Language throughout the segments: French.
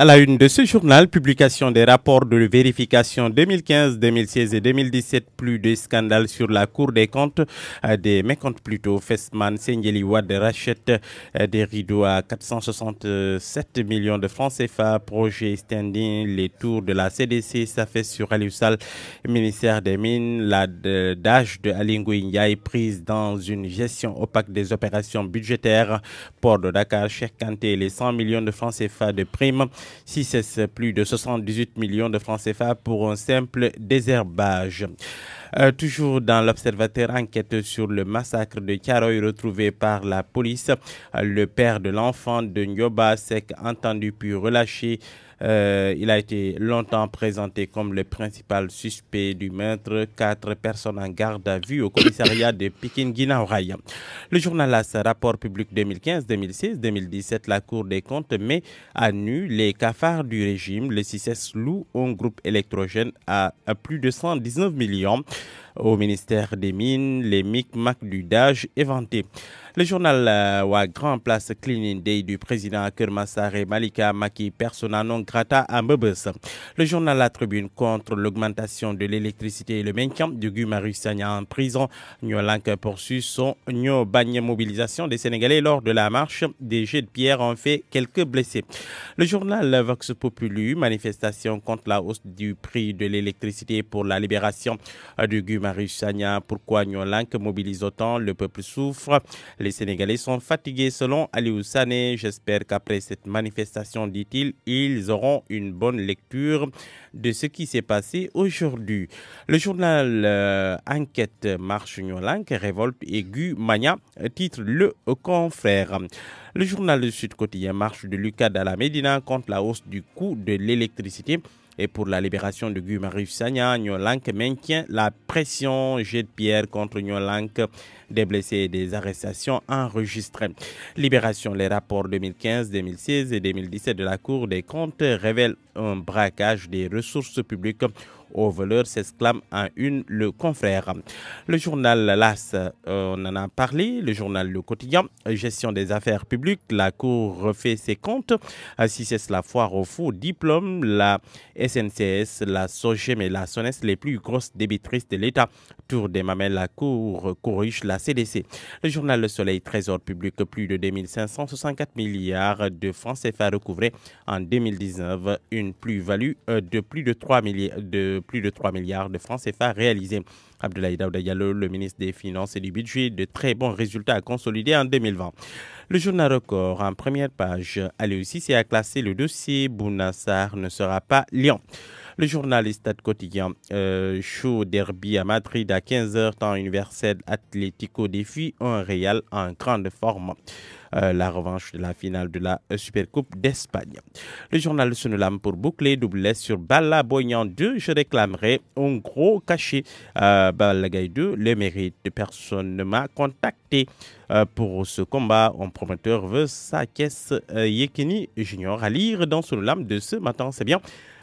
À la une de ce journal, publication des rapports de vérification 2015, 2016 et 2017, plus de scandales sur la Cour des comptes, euh, des mécomptes plutôt. Festman Sengeli Wad rachète euh, des rideaux à 467 millions de francs CFA, projet standing, les tours de la CDC, ça fait sur Aliusal, ministère des Mines, la d'âge de Alingou est prise dans une gestion opaque des opérations budgétaires, port de Dakar, Cheikh Kanté, les 100 millions de francs CFA de primes si c'est plus de 78 millions de francs CFA pour un simple désherbage. Euh, toujours dans l'observateur enquête sur le massacre de Karoy retrouvé par la police, euh, le père de l'enfant de Nyoba Sek entendu puis relâché euh, il a été longtemps présenté comme le principal suspect du meurtre. Quatre personnes en garde à vue au commissariat de Pékin Guinaouraïa. Le journal sa rapport public 2015, 2016, 2017, la Cour des comptes met à nu les cafards du régime. Le CICES loue un groupe électrogène à plus de 119 millions au ministère des Mines, les micmac du DAGE Vanté. Le journal euh, Grand Place Cleaning Day du président Kermassare Malika Maki persona non grata à Mbebes. Le journal La Tribune contre l'augmentation de l'électricité et le maintien de guma Sagna en prison. Nyolank poursuit son bagne mobilisation des Sénégalais lors de la marche des jets de pierre ont fait quelques blessés. Le journal Vox Populi, manifestation contre la hausse du prix de l'électricité pour la libération euh, de Guma Marie Sanya, Pourquoi Nyolank mobilise autant Le peuple souffre. Les Sénégalais sont fatigués selon Aliou Sané. J'espère qu'après cette manifestation, dit-il, ils auront une bonne lecture de ce qui s'est passé aujourd'hui. Le journal euh, Enquête Marche Nyolank, Révolte aiguë, Mania, titre Le confrère. Le journal de Sud Quotidien Marche de Lucas Dalla Médina contre la hausse du coût de l'électricité et pour la libération de Guy Sanya, Sagna, Nyolank maintient la pression jet de pierre contre Nyolank des blessés et des arrestations enregistrées. Libération, les rapports 2015, 2016 et 2017 de la Cour des comptes révèlent un braquage des ressources publiques aux voleurs, s'exclame en une le confrère. Le journal LAS, euh, on en a parlé, le journal Le Quotidien, gestion des affaires publiques, la Cour refait ses comptes, si c'est la foire au faux diplôme, la SNCS, la SOGEM et la SONES, les plus grosses débitrices de l'État, tour des mamelles, la Cour corrige la CDC. Le journal Le Soleil, trésor public, plus de 2564 milliards de francs CFA recouvrés en 2019, une plus-value euh, de, plus de, 3 milliards, de plus de 3 milliards de francs CFA réalisés. Abdoulaye Daouda le ministre des Finances et du Budget, de très bons résultats à consolider en 2020. Le journal Record, en première page, a aussi, à classer le dossier. Bounassar ne sera pas Lyon ». Le journal Stade Quotidien, euh, show derby à Madrid à 15h, temps universel Atlético défi, un Real en grande forme. Euh, la revanche de la finale de la euh, Supercoupe d'Espagne. Le journal Sunulam pour boucler double sur Bala Boyan 2. Je réclamerai un gros cachet à euh, Bala 2. Le mérite de personne ne m'a contacté. pour ce combat, un promoteur veut sa caisse Yekini Junior à lire dans Sun de ce matin. C'est bien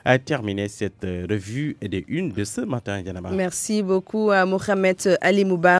à terminer cette revue des une de ce matin, Merci beaucoup à Mohamed Ali Mouba.